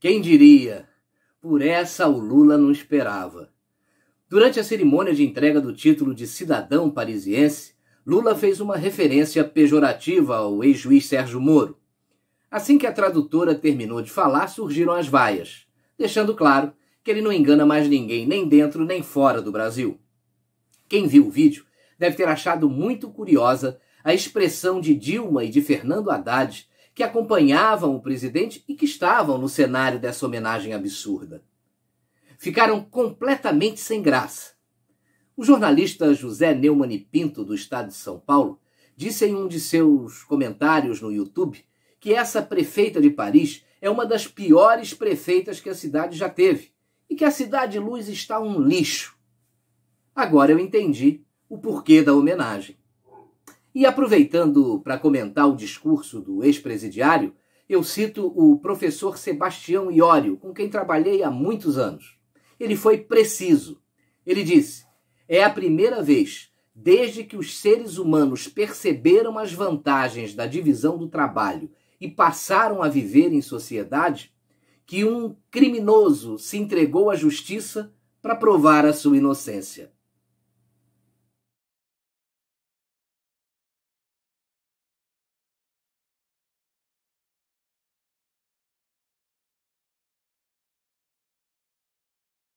Quem diria? Por essa o Lula não esperava. Durante a cerimônia de entrega do título de cidadão parisiense, Lula fez uma referência pejorativa ao ex-juiz Sérgio Moro. Assim que a tradutora terminou de falar, surgiram as vaias, deixando claro que ele não engana mais ninguém, nem dentro nem fora do Brasil. Quem viu o vídeo deve ter achado muito curiosa a expressão de Dilma e de Fernando Haddad que acompanhavam o presidente e que estavam no cenário dessa homenagem absurda. Ficaram completamente sem graça. O jornalista José Neumann e Pinto, do estado de São Paulo, disse em um de seus comentários no YouTube que essa prefeita de Paris é uma das piores prefeitas que a cidade já teve e que a Cidade Luz está um lixo. Agora eu entendi o porquê da homenagem. E aproveitando para comentar o discurso do ex-presidiário, eu cito o professor Sebastião Iório, com quem trabalhei há muitos anos. Ele foi preciso. Ele disse: é a primeira vez desde que os seres humanos perceberam as vantagens da divisão do trabalho e passaram a viver em sociedade, que um criminoso se entregou à justiça para provar a sua inocência.